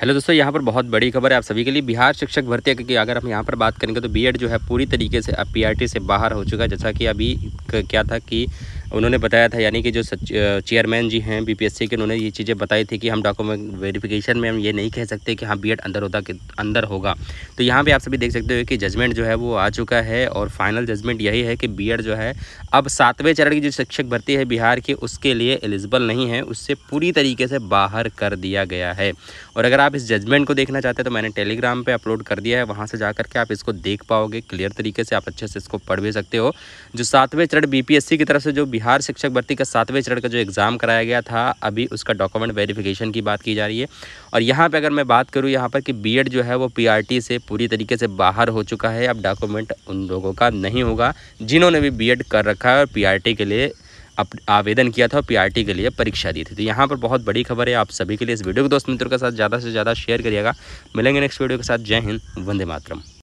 hello दोस्तों यहाँ पर बहुत बड़ी खबर है आप सभी के लिए बिहार शिक्षक भर्ती क्योंकि अगर हम यहाँ पर बात करेंगे तो बीएड जो है पूरी तरीके से अब पीआरटी से बाहर हो चुका है जैसा कि अभी क्या था कि उन्होंने बताया था यानी कि जो चेयरमैन जी हैं बीपीएससी के उन्होंने ये चीज़ें बताई थी कि हम डॉक्यूमेंट वेरिफिकेशन में हम ये नहीं कह सकते कि हाँ एड अंदर होता कि अंदर होगा तो यहाँ पे आप सभी देख सकते हो कि जजमेंट जो है वो आ चुका है और फाइनल जजमेंट यही है कि बी जो है अब सातवें चरण की जो शिक्षक भर्ती है बिहार की उसके लिए एलिजिबल नहीं है उससे पूरी तरीके से बाहर कर दिया गया है और अगर आप इस जजमेंट को देखना चाहते हैं तो मैंने टेलीग्राम पर अपलोड कर दिया है वहाँ से जा के आप इसको देख पाओगे क्लियर तरीके से आप अच्छे से इसको पढ़ भी सकते हो जो सातवें चरण बी की तरफ से जो बिहार शिक्षक भर्ती का सातवें चरण का जो एग्ज़ाम कराया गया था अभी उसका डॉक्यूमेंट वेरिफिकेशन की बात की जा रही है और यहाँ पर अगर मैं बात करूँ यहाँ पर कि बी जो है वो पी से पूरी तरीके से बाहर हो चुका है अब डॉक्यूमेंट उन लोगों का नहीं होगा जिन्होंने भी बी कर रखा है और पी के लिए अप आवेदन किया था और पी के लिए परीक्षा दी थी तो यहाँ पर बहुत बड़ी खबर है आप सभी के लिए इस वीडियो को दोस्त मित्रों के साथ ज़्यादा से ज़्यादा शेयर करिएगा मिलेंगे नेक्स्ट वीडियो के साथ जय हिंद वंदे मातरम